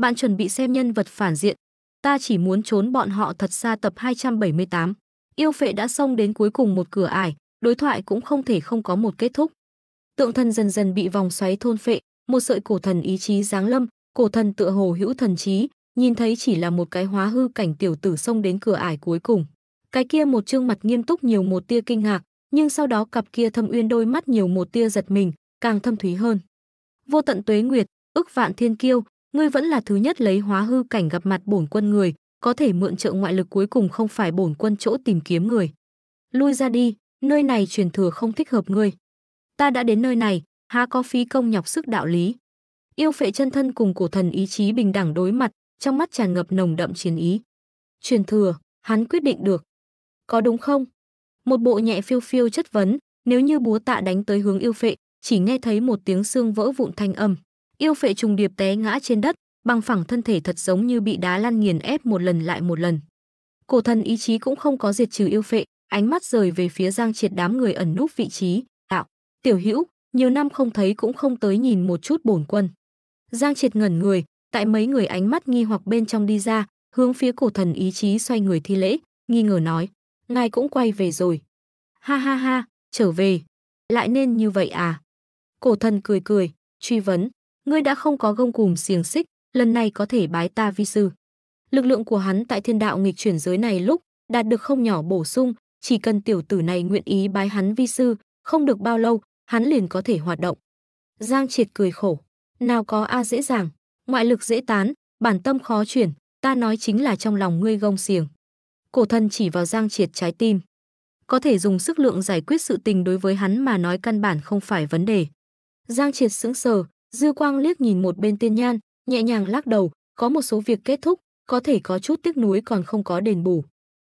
Bạn chuẩn bị xem nhân vật phản diện. Ta chỉ muốn trốn bọn họ thật xa tập 278. Yêu phệ đã xông đến cuối cùng một cửa ải, đối thoại cũng không thể không có một kết thúc. Tượng thần dần dần bị vòng xoáy thôn phệ, một sợi cổ thần ý chí giáng lâm, cổ thần tựa hồ hữu thần trí, nhìn thấy chỉ là một cái hóa hư cảnh tiểu tử xông đến cửa ải cuối cùng. Cái kia một trương mặt nghiêm túc nhiều một tia kinh ngạc, nhưng sau đó cặp kia thâm uyên đôi mắt nhiều một tia giật mình, càng thâm thúy hơn. Vô tận tuế nguyệt, ức vạn thiên kiêu, ngươi vẫn là thứ nhất lấy hóa hư cảnh gặp mặt bổn quân người, có thể mượn trợ ngoại lực cuối cùng không phải bổn quân chỗ tìm kiếm người. Lui ra đi, nơi này truyền thừa không thích hợp ngươi. Ta đã đến nơi này, há có phí công nhọc sức đạo lý. Yêu phệ chân thân cùng cổ thần ý chí bình đẳng đối mặt, trong mắt tràn ngập nồng đậm chiến ý. Truyền thừa, hắn quyết định được. Có đúng không? Một bộ nhẹ phiêu phiêu chất vấn, nếu như búa tạ đánh tới hướng yêu phệ, chỉ nghe thấy một tiếng xương vỡ vụn thanh âm. Yêu phệ trùng điệp té ngã trên đất, bằng phẳng thân thể thật giống như bị đá lăn nghiền ép một lần lại một lần. Cổ thần ý chí cũng không có diệt trừ yêu phệ, ánh mắt rời về phía Giang Triệt đám người ẩn núp vị trí, đạo: "Tiểu Hữu, nhiều năm không thấy cũng không tới nhìn một chút bổn quân." Giang Triệt ngẩn người, tại mấy người ánh mắt nghi hoặc bên trong đi ra, hướng phía cổ thần ý chí xoay người thi lễ, nghi ngờ nói: "Ngài cũng quay về rồi." "Ha ha ha, trở về. Lại nên như vậy à?" Cổ thần cười cười, truy vấn: ngươi đã không có gông cùm xiềng xích, lần này có thể bái ta vi sư. Lực lượng của hắn tại thiên đạo nghịch chuyển giới này lúc đạt được không nhỏ bổ sung, chỉ cần tiểu tử này nguyện ý bái hắn vi sư, không được bao lâu, hắn liền có thể hoạt động. Giang Triệt cười khổ, nào có a dễ dàng, ngoại lực dễ tán, bản tâm khó chuyển, ta nói chính là trong lòng ngươi gông xiềng. Cổ thân chỉ vào Giang Triệt trái tim. Có thể dùng sức lượng giải quyết sự tình đối với hắn mà nói căn bản không phải vấn đề. Giang Triệt sững sờ, Dư Quang liếc nhìn một bên Tiên Nhan, nhẹ nhàng lắc đầu, có một số việc kết thúc, có thể có chút tiếc nuối còn không có đền bù.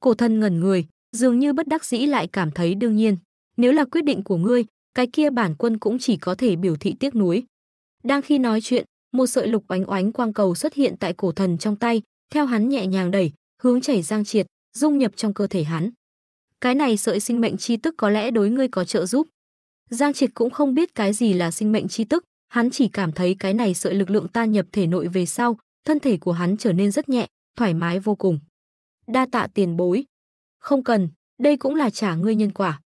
Cổ thân ngẩn người, dường như bất đắc dĩ lại cảm thấy đương nhiên, nếu là quyết định của ngươi, cái kia bản quân cũng chỉ có thể biểu thị tiếc nuối. Đang khi nói chuyện, một sợi lục oánh oánh quang cầu xuất hiện tại cổ thần trong tay, theo hắn nhẹ nhàng đẩy, hướng chảy giang triệt, dung nhập trong cơ thể hắn. Cái này sợi sinh mệnh chi tức có lẽ đối ngươi có trợ giúp. Giang Triệt cũng không biết cái gì là sinh mệnh chi tức, hắn chỉ cảm thấy cái này sợi lực lượng tan nhập thể nội về sau, thân thể của hắn trở nên rất nhẹ, thoải mái vô cùng. Đa tạ tiền bối. Không cần, đây cũng là trả ngươi nhân quả.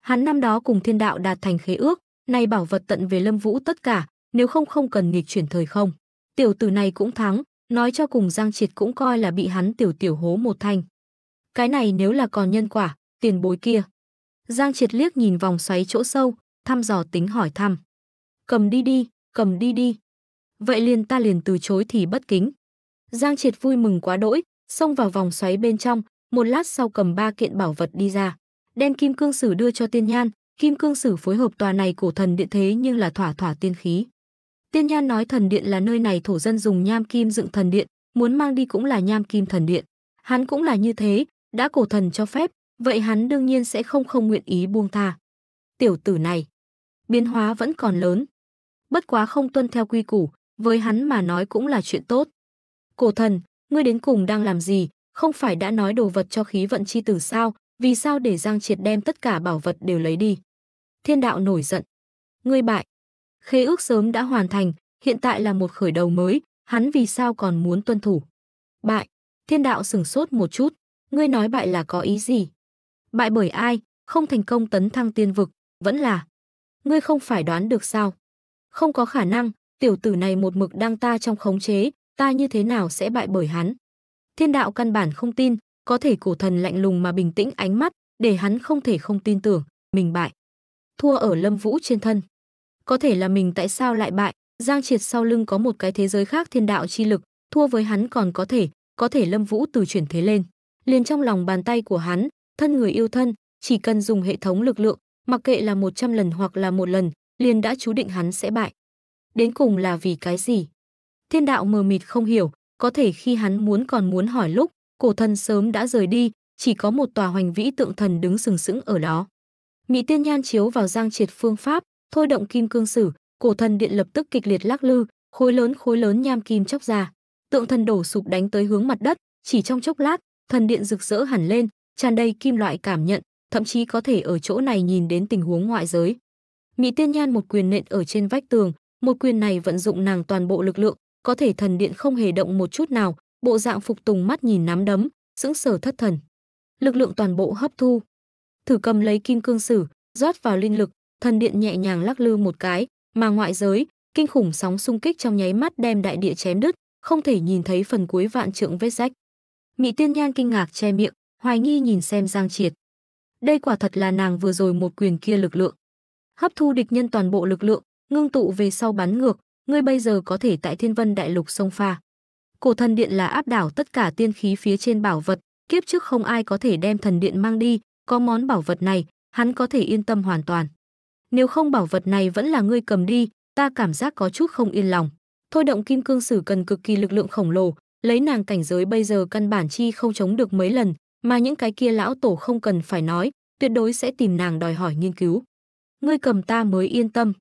Hắn năm đó cùng thiên đạo đạt thành khế ước, nay bảo vật tận về Lâm Vũ tất cả, nếu không không cần nghịch chuyển thời không. Tiểu tử này cũng thắng, nói cho cùng Giang Triệt cũng coi là bị hắn tiểu tiểu hố một thanh. Cái này nếu là còn nhân quả, tiền bối kia. Giang Triệt liếc nhìn vòng xoáy chỗ sâu, thăm dò tính hỏi thăm. Cầm đi đi, cầm đi đi. Vậy liền ta liền từ chối thì bất kính. Giang triệt vui mừng quá đỗi, xông vào vòng xoáy bên trong, một lát sau cầm ba kiện bảo vật đi ra. Đem kim cương sử đưa cho tiên nhan, kim cương sử phối hợp tòa này cổ thần điện thế nhưng là thỏa thỏa tiên khí. Tiên nhan nói thần điện là nơi này thổ dân dùng nham kim dựng thần điện, muốn mang đi cũng là nham kim thần điện. Hắn cũng là như thế, đã cổ thần cho phép, vậy hắn đương nhiên sẽ không không nguyện ý buông tha. Tiểu tử này, biến hóa vẫn còn lớn bất quá không tuân theo quy củ, với hắn mà nói cũng là chuyện tốt. Cổ thần, ngươi đến cùng đang làm gì, không phải đã nói đồ vật cho khí vận chi tử sao, vì sao để Giang Triệt đem tất cả bảo vật đều lấy đi. Thiên đạo nổi giận. Ngươi bại. Khế ước sớm đã hoàn thành, hiện tại là một khởi đầu mới, hắn vì sao còn muốn tuân thủ. Bại. Thiên đạo sửng sốt một chút, ngươi nói bại là có ý gì? Bại bởi ai, không thành công tấn thăng tiên vực, vẫn là. Ngươi không phải đoán được sao? Không có khả năng, tiểu tử này một mực đang ta trong khống chế, ta như thế nào sẽ bại bởi hắn. Thiên đạo căn bản không tin, có thể cổ thần lạnh lùng mà bình tĩnh ánh mắt, để hắn không thể không tin tưởng, mình bại. Thua ở Lâm Vũ trên thân. Có thể là mình tại sao lại bại, Giang Triệt sau lưng có một cái thế giới khác thiên đạo chi lực, thua với hắn còn có thể, có thể Lâm Vũ từ chuyển thế lên. Liền trong lòng bàn tay của hắn, thân người yêu thân, chỉ cần dùng hệ thống lực lượng, mặc kệ là 100 lần hoặc là một lần, liền đã chú định hắn sẽ bại. Đến cùng là vì cái gì? Thiên đạo mờ mịt không hiểu, có thể khi hắn muốn còn muốn hỏi lúc, cổ thần sớm đã rời đi, chỉ có một tòa hoành vĩ tượng thần đứng sừng sững ở đó. Mỹ tiên nhan chiếu vào giang triệt phương pháp, thôi động kim cương sử, cổ thần điện lập tức kịch liệt lắc lư, khối lớn khối lớn nham kim chóc ra. Tượng thần đổ sụp đánh tới hướng mặt đất, chỉ trong chốc lát, thần điện rực rỡ hẳn lên, tràn đầy kim loại cảm nhận, thậm chí có thể ở chỗ này nhìn đến tình huống ngoại giới. Mỹ Tiên Nhan một quyền nện ở trên vách tường, một quyền này vận dụng nàng toàn bộ lực lượng, có thể thần điện không hề động một chút nào, bộ dạng phục tùng mắt nhìn nắm đấm, sững sờ thất thần. Lực lượng toàn bộ hấp thu. Thử cầm lấy kim cương sử, rót vào linh lực, thần điện nhẹ nhàng lắc lư một cái, mà ngoại giới, kinh khủng sóng xung kích trong nháy mắt đem đại địa chém đứt, không thể nhìn thấy phần cuối vạn trượng vết rách. Mỹ Tiên Nhan kinh ngạc che miệng, hoài nghi nhìn xem Giang Triệt. Đây quả thật là nàng vừa rồi một quyền kia lực lượng hấp thu địch nhân toàn bộ lực lượng, ngưng tụ về sau bắn ngược, ngươi bây giờ có thể tại Thiên Vân Đại Lục sông pha. Cổ thần điện là áp đảo tất cả tiên khí phía trên bảo vật, kiếp trước không ai có thể đem thần điện mang đi, có món bảo vật này, hắn có thể yên tâm hoàn toàn. Nếu không bảo vật này vẫn là ngươi cầm đi, ta cảm giác có chút không yên lòng. Thôi động kim cương sử cần cực kỳ lực lượng khổng lồ, lấy nàng cảnh giới bây giờ căn bản chi không chống được mấy lần, mà những cái kia lão tổ không cần phải nói, tuyệt đối sẽ tìm nàng đòi hỏi nghiên cứu ngươi cầm ta mới yên tâm.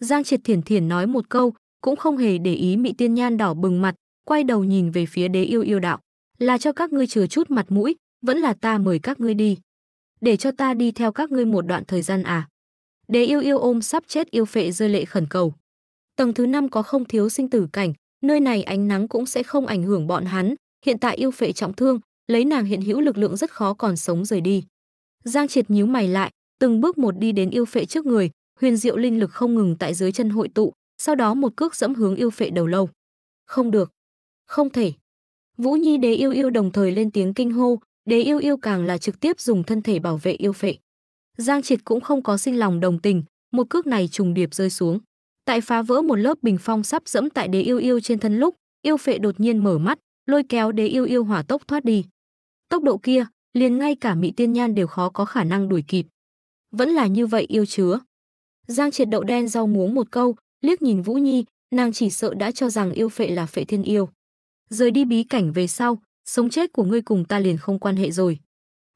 Giang triệt thiển thiển nói một câu, cũng không hề để ý mị tiên nhan đỏ bừng mặt, quay đầu nhìn về phía đế yêu yêu đạo. Là cho các ngươi chừa chút mặt mũi, vẫn là ta mời các ngươi đi. Để cho ta đi theo các ngươi một đoạn thời gian à. Đế yêu yêu ôm sắp chết yêu phệ rơi lệ khẩn cầu. Tầng thứ năm có không thiếu sinh tử cảnh, nơi này ánh nắng cũng sẽ không ảnh hưởng bọn hắn. Hiện tại yêu phệ trọng thương, lấy nàng hiện hữu lực lượng rất khó còn sống rời đi. Giang triệt nhíu mày lại, từng bước một đi đến yêu phệ trước người, huyền diệu linh lực không ngừng tại dưới chân hội tụ, sau đó một cước dẫm hướng yêu phệ đầu lâu. Không được, không thể. Vũ Nhi Đế yêu yêu đồng thời lên tiếng kinh hô, Đế yêu yêu càng là trực tiếp dùng thân thể bảo vệ yêu phệ. Giang Triệt cũng không có sinh lòng đồng tình, một cước này trùng điệp rơi xuống. Tại phá vỡ một lớp bình phong sắp dẫm tại Đế yêu yêu trên thân lúc, yêu phệ đột nhiên mở mắt, lôi kéo Đế yêu yêu hỏa tốc thoát đi. Tốc độ kia, liền ngay cả Mỹ Tiên Nhan đều khó có khả năng đuổi kịp vẫn là như vậy yêu chứa. Giang triệt đậu đen rau muống một câu, liếc nhìn Vũ Nhi, nàng chỉ sợ đã cho rằng yêu phệ là phệ thiên yêu. Rời đi bí cảnh về sau, sống chết của ngươi cùng ta liền không quan hệ rồi.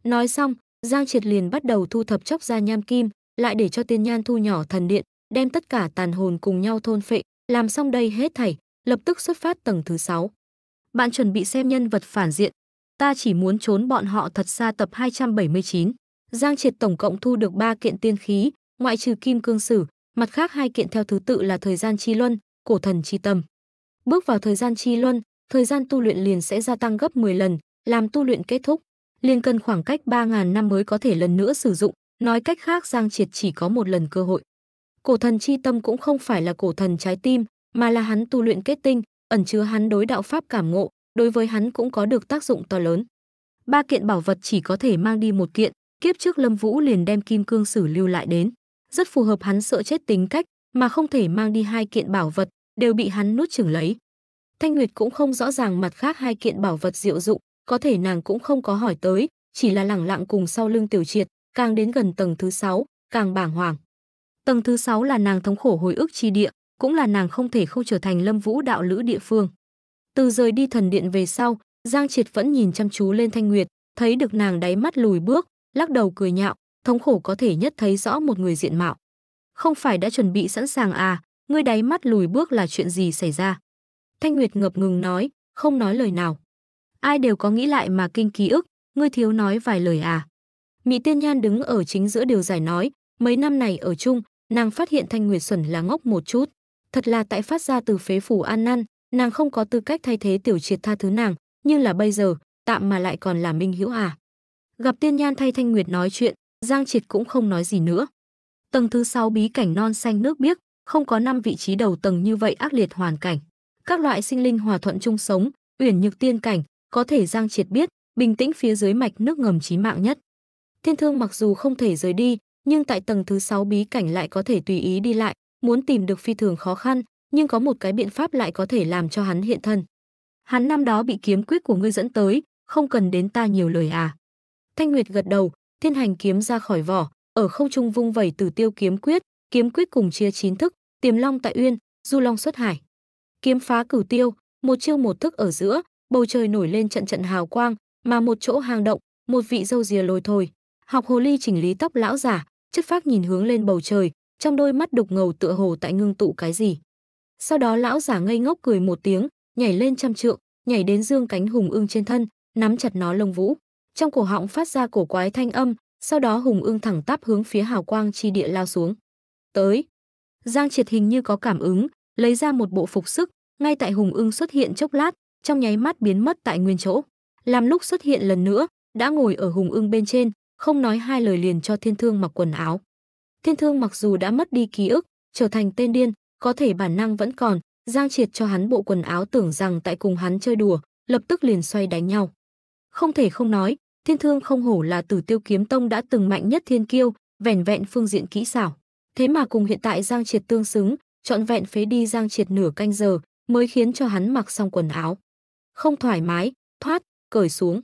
Nói xong, Giang triệt liền bắt đầu thu thập chốc ra nham kim, lại để cho tiên nhan thu nhỏ thần điện, đem tất cả tàn hồn cùng nhau thôn phệ, làm xong đây hết thảy, lập tức xuất phát tầng thứ 6. Bạn chuẩn bị xem nhân vật phản diện. Ta chỉ muốn trốn bọn họ thật xa tập 279. Giang Triệt tổng cộng thu được 3 kiện tiên khí, ngoại trừ Kim Cương Sử, mặt khác hai kiện theo thứ tự là Thời gian Chi Luân, Cổ Thần Chi Tâm. Bước vào Thời gian Chi Luân, thời gian tu luyện liền sẽ gia tăng gấp 10 lần, làm tu luyện kết thúc, liền cần khoảng cách 3.000 năm mới có thể lần nữa sử dụng, nói cách khác Giang Triệt chỉ có một lần cơ hội. Cổ thần chi tâm cũng không phải là cổ thần trái tim, mà là hắn tu luyện kết tinh, ẩn chứa hắn đối đạo pháp cảm ngộ, đối với hắn cũng có được tác dụng to lớn. Ba kiện bảo vật chỉ có thể mang đi một kiện, Kiếp trước Lâm Vũ liền đem kim cương sử lưu lại đến, rất phù hợp hắn sợ chết tính cách, mà không thể mang đi hai kiện bảo vật, đều bị hắn nuốt chửng lấy. Thanh Nguyệt cũng không rõ ràng mặt khác hai kiện bảo vật diệu dụng, có thể nàng cũng không có hỏi tới, chỉ là lẳng lặng cùng sau lưng Tiểu Triệt, càng đến gần tầng thứ 6, càng bàng hoàng. Tầng thứ 6 là nàng thống khổ hồi ức chi địa, cũng là nàng không thể không trở thành Lâm Vũ đạo lữ địa phương. Từ rời đi thần điện về sau, Giang Triệt vẫn nhìn chăm chú lên Thanh Nguyệt, thấy được nàng đáy mắt lùi bước, lắc đầu cười nhạo, thống khổ có thể nhất thấy rõ một người diện mạo. Không phải đã chuẩn bị sẵn sàng à, ngươi đáy mắt lùi bước là chuyện gì xảy ra? Thanh Nguyệt ngập ngừng nói, không nói lời nào. Ai đều có nghĩ lại mà kinh ký ức, ngươi thiếu nói vài lời à. Mỹ Tiên Nhan đứng ở chính giữa điều giải nói, mấy năm này ở chung, nàng phát hiện Thanh Nguyệt Xuẩn là ngốc một chút. Thật là tại phát ra từ phế phủ an năn, nàng không có tư cách thay thế tiểu triệt tha thứ nàng, nhưng là bây giờ, tạm mà lại còn là minh hữu à. Gặp Tiên Nhan thay Thanh Nguyệt nói chuyện, Giang Triệt cũng không nói gì nữa. Tầng thứ sáu bí cảnh non xanh nước biếc, không có năm vị trí đầu tầng như vậy ác liệt hoàn cảnh. Các loại sinh linh hòa thuận chung sống, uyển nhược tiên cảnh, có thể Giang Triệt biết, bình tĩnh phía dưới mạch nước ngầm chí mạng nhất. Thiên Thương mặc dù không thể rời đi, nhưng tại tầng thứ sáu bí cảnh lại có thể tùy ý đi lại, muốn tìm được phi thường khó khăn, nhưng có một cái biện pháp lại có thể làm cho hắn hiện thân. Hắn năm đó bị kiếm quyết của ngươi dẫn tới, không cần đến ta nhiều lời à? Thanh Nguyệt gật đầu, thiên hành kiếm ra khỏi vỏ, ở không trung vung vẩy từ tiêu kiếm quyết, kiếm quyết cùng chia chín thức, tiềm long tại uyên, du long xuất hải. Kiếm phá cửu tiêu, một chiêu một thức ở giữa, bầu trời nổi lên trận trận hào quang, mà một chỗ hang động, một vị dâu rìa lồi thôi. Học hồ ly chỉnh lý tóc lão giả, chất phác nhìn hướng lên bầu trời, trong đôi mắt đục ngầu tựa hồ tại ngưng tụ cái gì. Sau đó lão giả ngây ngốc cười một tiếng, nhảy lên trăm trượng, nhảy đến dương cánh hùng ưng trên thân, nắm chặt nó lông vũ trong cổ họng phát ra cổ quái thanh âm, sau đó Hùng Ưng thẳng tắp hướng phía hào quang chi địa lao xuống. Tới. Giang Triệt hình như có cảm ứng, lấy ra một bộ phục sức, ngay tại Hùng Ưng xuất hiện chốc lát, trong nháy mắt biến mất tại nguyên chỗ. Làm lúc xuất hiện lần nữa, đã ngồi ở Hùng Ưng bên trên, không nói hai lời liền cho Thiên Thương mặc quần áo. Thiên Thương mặc dù đã mất đi ký ức, trở thành tên điên, có thể bản năng vẫn còn, Giang Triệt cho hắn bộ quần áo tưởng rằng tại cùng hắn chơi đùa, lập tức liền xoay đánh nhau. Không thể không nói, Thiên Thương không hổ là Tử Tiêu Kiếm Tông đã từng mạnh nhất thiên kiêu, vẻn vẹn phương diện kỹ xảo. Thế mà cùng hiện tại Giang Triệt tương xứng, trọn vẹn phế đi Giang Triệt nửa canh giờ, mới khiến cho hắn mặc xong quần áo. Không thoải mái, thoát, cởi xuống.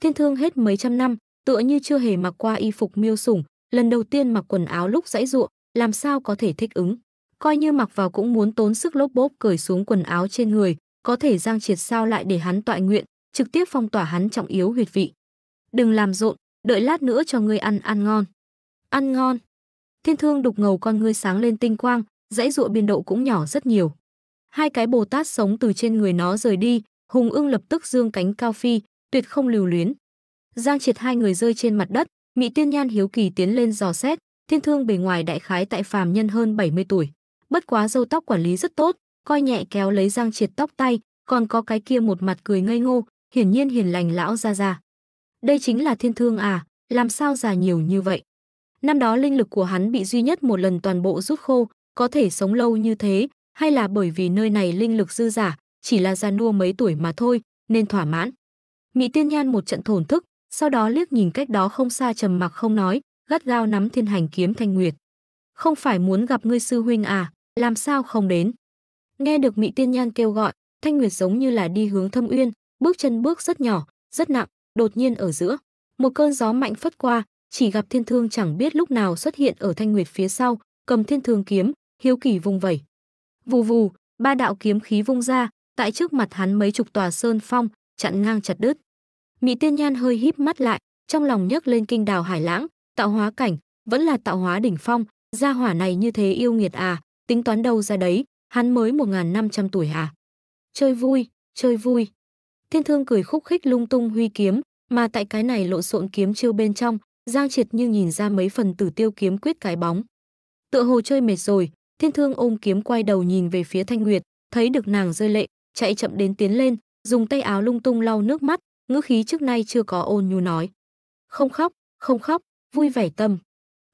Thiên Thương hết mấy trăm năm, tựa như chưa hề mặc qua y phục miêu sủng, lần đầu tiên mặc quần áo lúc dãy ruộng, làm sao có thể thích ứng. Coi như mặc vào cũng muốn tốn sức lốp bốp cởi xuống quần áo trên người, có thể Giang Triệt sao lại để hắn tọa nguyện, trực tiếp phong tỏa hắn trọng yếu huyệt vị đừng làm rộn, đợi lát nữa cho ngươi ăn ăn ngon. Ăn ngon. Thiên Thương đục ngầu con ngươi sáng lên tinh quang, dãy ruộng biên độ cũng nhỏ rất nhiều. Hai cái Bồ Tát sống từ trên người nó rời đi, Hùng Ưng lập tức dương cánh cao phi, tuyệt không lưu luyến. Giang Triệt hai người rơi trên mặt đất, Mỹ Tiên Nhan hiếu kỳ tiến lên dò xét, Thiên Thương bề ngoài đại khái tại phàm nhân hơn 70 tuổi, bất quá râu tóc quản lý rất tốt, coi nhẹ kéo lấy Giang Triệt tóc tay, còn có cái kia một mặt cười ngây ngô, hiển nhiên hiền lành lão ra ra. Đây chính là thiên thương à, làm sao già nhiều như vậy? Năm đó linh lực của hắn bị duy nhất một lần toàn bộ rút khô, có thể sống lâu như thế, hay là bởi vì nơi này linh lực dư giả, chỉ là già nua mấy tuổi mà thôi, nên thỏa mãn. Mỹ tiên nhan một trận thổn thức, sau đó liếc nhìn cách đó không xa trầm mặc không nói, gắt gao nắm thiên hành kiếm thanh nguyệt. Không phải muốn gặp ngươi sư huynh à, làm sao không đến? Nghe được Mỹ tiên nhan kêu gọi, thanh nguyệt giống như là đi hướng thâm uyên, bước chân bước rất nhỏ, rất nặng, Đột nhiên ở giữa, một cơn gió mạnh phất qua, chỉ gặp thiên thương chẳng biết lúc nào xuất hiện ở thanh nguyệt phía sau, cầm thiên thương kiếm, hiếu kỳ vung vẩy. Vù vù, ba đạo kiếm khí vung ra, tại trước mặt hắn mấy chục tòa sơn phong, chặn ngang chặt đứt. Mỹ tiên nhan hơi híp mắt lại, trong lòng nhấc lên kinh đào hải lãng, tạo hóa cảnh, vẫn là tạo hóa đỉnh phong, gia hỏa này như thế yêu nghiệt à, tính toán đâu ra đấy, hắn mới một năm trăm tuổi à. Chơi vui, chơi vui. Thiên Thương cười khúc khích lung tung huy kiếm, mà tại cái này lộn xộn kiếm chiêu bên trong, Giang Triệt như nhìn ra mấy phần tử tiêu kiếm quyết cái bóng. Tựa hồ chơi mệt rồi, Thiên Thương ôm kiếm quay đầu nhìn về phía Thanh Nguyệt, thấy được nàng rơi lệ, chạy chậm đến tiến lên, dùng tay áo lung tung lau nước mắt, ngữ khí trước nay chưa có ôn nhu nói: "Không khóc, không khóc, vui vẻ tâm."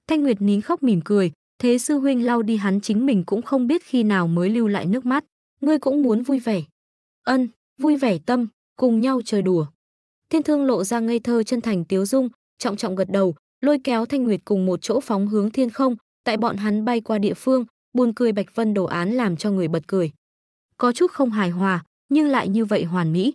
Thanh Nguyệt nín khóc mỉm cười, thế sư huynh lau đi hắn chính mình cũng không biết khi nào mới lưu lại nước mắt, ngươi cũng muốn vui vẻ. Ân, vui vẻ tâm, cùng nhau chơi đùa. Thiên Thương lộ ra ngây thơ chân thành tiếu dung, trọng trọng gật đầu, lôi kéo Thanh Nguyệt cùng một chỗ phóng hướng thiên không, tại bọn hắn bay qua địa phương, buồn cười Bạch Vân đồ án làm cho người bật cười. Có chút không hài hòa, nhưng lại như vậy hoàn mỹ.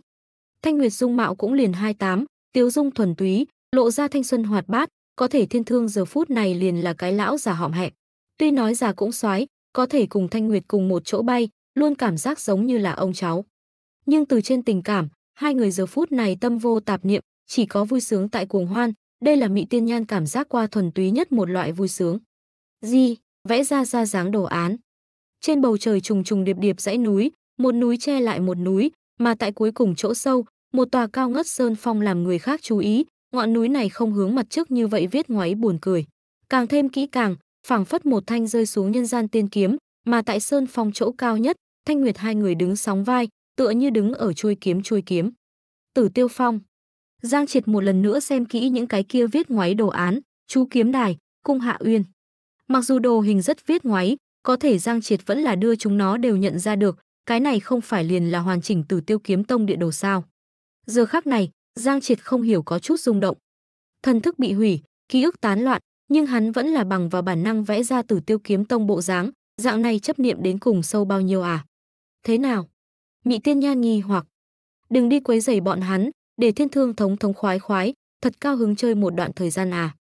Thanh Nguyệt dung mạo cũng liền 28, tiếu dung thuần túy, lộ ra thanh xuân hoạt bát, có thể Thiên Thương giờ phút này liền là cái lão già họng hẹp. Tuy nói già cũng soái, có thể cùng Thanh Nguyệt cùng một chỗ bay, luôn cảm giác giống như là ông cháu. Nhưng từ trên tình cảm, Hai người giờ phút này tâm vô tạp niệm, chỉ có vui sướng tại cuồng hoan, đây là Mị Tiên Nhan cảm giác qua thuần túy nhất một loại vui sướng. Di, vẽ ra ra dáng đồ án. Trên bầu trời trùng trùng điệp điệp dãy núi, một núi che lại một núi, mà tại cuối cùng chỗ sâu, một tòa cao ngất sơn phong làm người khác chú ý, ngọn núi này không hướng mặt trước như vậy viết ngoáy buồn cười. Càng thêm kỹ càng, phảng phất một thanh rơi xuống nhân gian tiên kiếm, mà tại sơn phong chỗ cao nhất, Thanh Nguyệt hai người đứng sóng vai, tựa như đứng ở chuôi kiếm chuôi kiếm. Tử Tiêu Phong. Giang Triệt một lần nữa xem kỹ những cái kia viết ngoáy đồ án, chú kiếm đài, cung hạ uyên. Mặc dù đồ hình rất viết ngoáy, có thể Giang Triệt vẫn là đưa chúng nó đều nhận ra được, cái này không phải liền là hoàn chỉnh Tử Tiêu kiếm tông địa đồ sao? Giờ khắc này, Giang Triệt không hiểu có chút rung động. Thần thức bị hủy, ký ức tán loạn, nhưng hắn vẫn là bằng vào bản năng vẽ ra Tử Tiêu kiếm tông bộ dáng, dạng này chấp niệm đến cùng sâu bao nhiêu à? Thế nào? Mị Tiên nha nghi hoặc. Đừng đi quấy rầy bọn hắn, để thiên thương thống thống khoái khoái, thật cao hứng chơi một đoạn thời gian à.